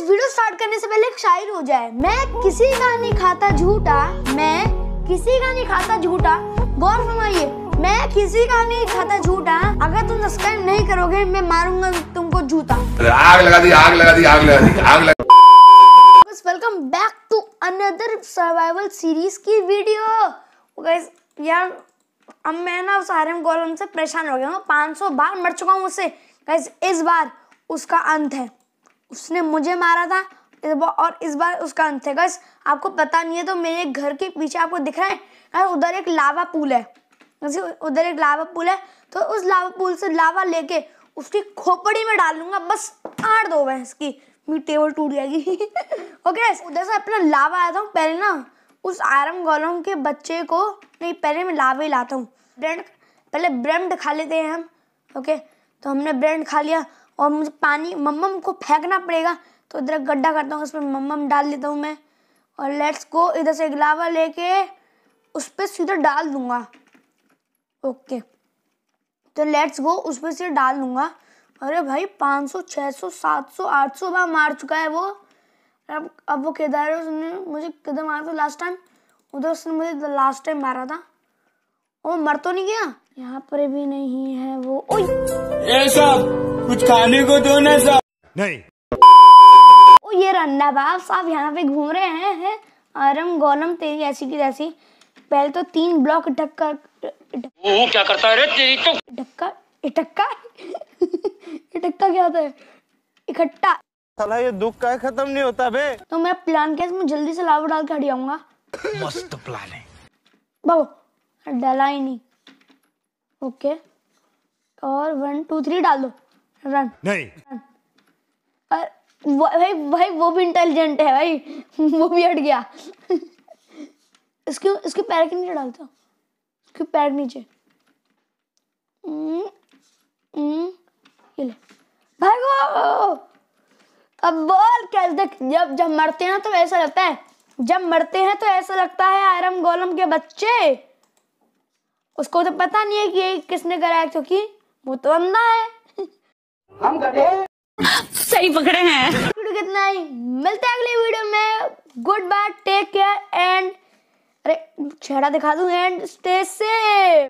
Guys video start करने से पहले एक शायर हो जाए मैं किसी का नहीं खाता झूठा मैं किसी का नहीं खाता झूठा गौर फरमाइए मैं किसी का नहीं खाता झूठा अगर तुम सब्सक्राइब नहीं करोगे मैं मारूंगा तुमको जूता आग लगा दी आग लगा दी आग लगा दी आग लगा welcome back to another survival series की वीडियो गाइस यार अब मैं ना सारे गोलम से परेशान हो गया हूँ 500 बार मर चुका हूँ उससे गाइस इस बार उसका अंत है उसने मुझे मारा था इस बार और इस बार उसका अंत है गैस आपको पता नहीं है तो मेरे घर के पीछे आपको दिख रहा है उधर एक लावा पूल है उधर एक लावा पूल है तो उस लावा पूल से लावा लेके उसकी खोपड़ी में डाल लूंगा बस आठ दो भैंस की मेरी टेबल टूट जाएगी ओके उधर से अपना लावा आया था पहले ना उस आरम गोलम के बच्चे को नहीं पहले मैं लावा ही लाता हूँ ब्रेंड पहले ब्रेंड खा लेते हैं हम ओके तो हमने ब्रेंड खा लिया और मुझे पानी मम्मम को फेंकना पड़ेगा तो इधर गड्ढा करता हूँ उसमें मम्मम डाल देता हूँ मैं और लेट्स गो इधर से गिलावा लेके उस पर सीधा डाल दूँगा ओके तो लेट्स गो उस पर सीधे डाल दूँगा अरे भाई 500, 600, 700, 800 बार मार चुका है वो अब अब वो है उसने मुझे किधर मारा था लास्ट टाइम उधर उसने मुझे लास्ट टाइम मारा था ओ मर तो नहीं गया यहाँ पर भी नहीं है वो ऐसा कुछ खाने को दो ना साहब नहीं ओ ये रन्ना बाब साहब यहाँ पे घूम रहे हैं है? आरम गोलम तेरी ऐसी की तैसी पहले तो तीन ब्लॉक ढक्का क्या करता है रे तेरी तो ढक्का इटक्का इटक्का क्या होता है इकट्ठा साला ये दुख का खत्म नहीं होता बे तो मेरा प्लान क्या है मैं जल्दी से लावा डाल के हट जाऊंगा मस्त प्लान है बाबू डलाइनी ओके और वन टू थ्री डाल दो रन नहीं और भाई भाई वो भी इंटेलिजेंट है भाई वो भी हट गया इसके इसके पैर के नीचे डालता इसके पैर नीचे हम्म, हम्म, ये ले अब बोल कैसे देख जब जब मरते हैं तो ऐसा लगता है जब मरते हैं तो ऐसा लगता है आयरम गोलम के बच्चे उसको तो पता नहीं है कि ये किसने कराया क्योंकि वो तो अंधा है हम गधे सही पकड़े हैं वीडियो कितना ही मिलते हैं अगले वीडियो में good bye take care and अरे चेहरा दिखा दूं एंड स्टे सेफ